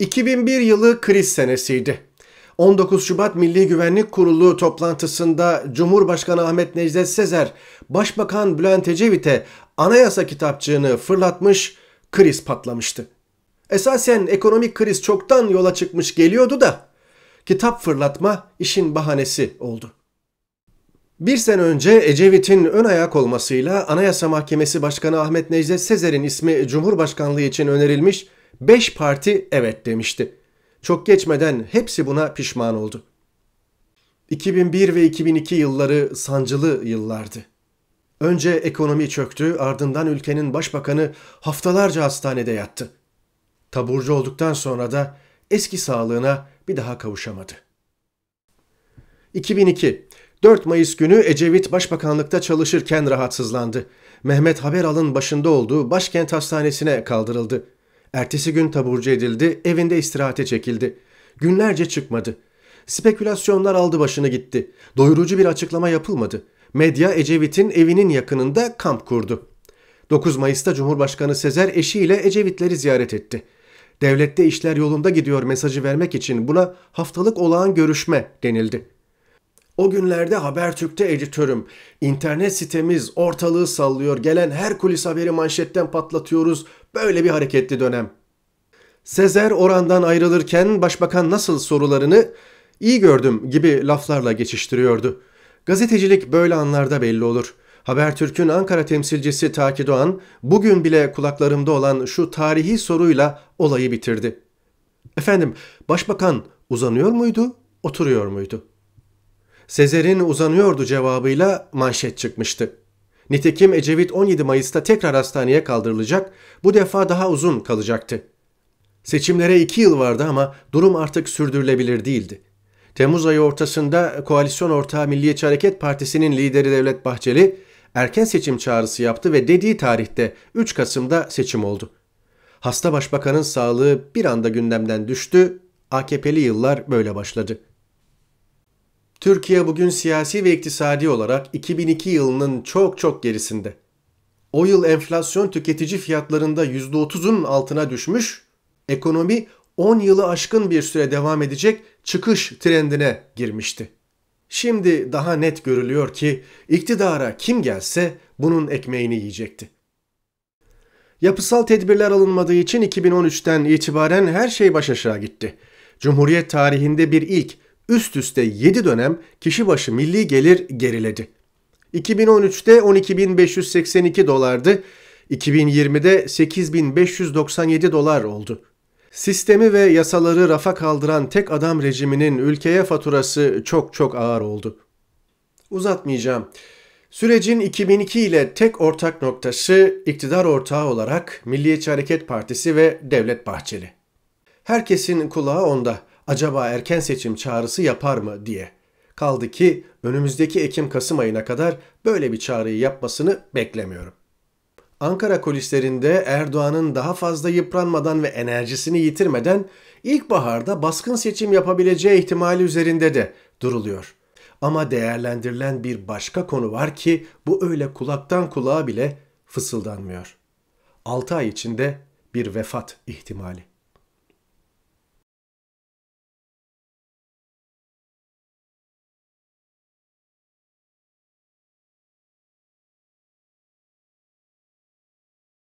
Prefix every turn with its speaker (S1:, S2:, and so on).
S1: 2001 yılı kriz senesiydi. 19 Şubat Milli Güvenlik Kurulu toplantısında Cumhurbaşkanı Ahmet Necdet Sezer, Başbakan Bülent Ecevit'e anayasa kitapçığını fırlatmış, kriz patlamıştı. Esasen ekonomik kriz çoktan yola çıkmış geliyordu da kitap fırlatma işin bahanesi oldu. Bir sene önce Ecevit'in ön ayak olmasıyla Anayasa Mahkemesi Başkanı Ahmet Necdet Sezer'in ismi Cumhurbaşkanlığı için önerilmiş 5 parti evet demişti. Çok geçmeden hepsi buna pişman oldu. 2001 ve 2002 yılları sancılı yıllardı. Önce ekonomi çöktü, ardından ülkenin başbakanı haftalarca hastanede yattı. Taburcu olduktan sonra da eski sağlığına bir daha kavuşamadı. 2002 4 Mayıs günü Ecevit başbakanlıkta çalışırken rahatsızlandı. Mehmet Haberal'ın başında olduğu başkent hastanesine kaldırıldı. Ertesi gün taburcu edildi, evinde istirahate çekildi. Günlerce çıkmadı. Spekülasyonlar aldı başını gitti. Doyurucu bir açıklama yapılmadı. Medya Ecevit'in evinin yakınında kamp kurdu. 9 Mayıs'ta Cumhurbaşkanı Sezer eşiyle Ecevitleri ziyaret etti. Devlette işler yolunda gidiyor mesajı vermek için buna haftalık olağan görüşme denildi. O günlerde Habertürk'te editörüm. internet sitemiz ortalığı sallıyor. Gelen her kulis haberi manşetten patlatıyoruz. Böyle bir hareketli dönem. Sezer orandan ayrılırken başbakan nasıl sorularını iyi gördüm gibi laflarla geçiştiriyordu. Gazetecilik böyle anlarda belli olur. Habertürk'ün Ankara temsilcisi Taki Doğan bugün bile kulaklarımda olan şu tarihi soruyla olayı bitirdi. Efendim, başbakan uzanıyor muydu, oturuyor muydu? Sezer'in uzanıyordu cevabıyla manşet çıkmıştı. Nitekim Ecevit 17 Mayıs'ta tekrar hastaneye kaldırılacak, bu defa daha uzun kalacaktı. Seçimlere 2 yıl vardı ama durum artık sürdürülebilir değildi. Temmuz ayı ortasında koalisyon ortağı Milliyetçi Hareket Partisi'nin lideri Devlet Bahçeli erken seçim çağrısı yaptı ve dediği tarihte 3 Kasım'da seçim oldu. Hasta başbakanın sağlığı bir anda gündemden düştü, AKP'li yıllar böyle başladı.'' Türkiye bugün siyasi ve iktisadi olarak 2002 yılının çok çok gerisinde. O yıl enflasyon tüketici fiyatlarında %30'un altına düşmüş, ekonomi 10 yılı aşkın bir süre devam edecek çıkış trendine girmişti. Şimdi daha net görülüyor ki iktidara kim gelse bunun ekmeğini yiyecekti. Yapısal tedbirler alınmadığı için 2013'ten itibaren her şey baş aşağı gitti. Cumhuriyet tarihinde bir ilk üst üste 7 dönem kişi başı milli gelir geriledi. 2013'te 12.582 dolardı, 2020'de 8.597 dolar oldu. Sistemi ve yasaları rafa kaldıran tek adam rejiminin ülkeye faturası çok çok ağır oldu. Uzatmayacağım. Sürecin 2002 ile tek ortak noktası iktidar ortağı olarak Milliyetçi Hareket Partisi ve Devlet Bahçeli. Herkesin kulağı onda acaba erken seçim çağrısı yapar mı diye. Kaldı ki önümüzdeki Ekim-Kasım ayına kadar böyle bir çağrıyı yapmasını beklemiyorum. Ankara kulislerinde Erdoğan'ın daha fazla yıpranmadan ve enerjisini yitirmeden ilkbaharda baskın seçim yapabileceği ihtimali üzerinde de duruluyor. Ama değerlendirilen bir başka konu var ki bu öyle kulaktan kulağa bile fısıldanmıyor. 6 ay içinde bir vefat ihtimali.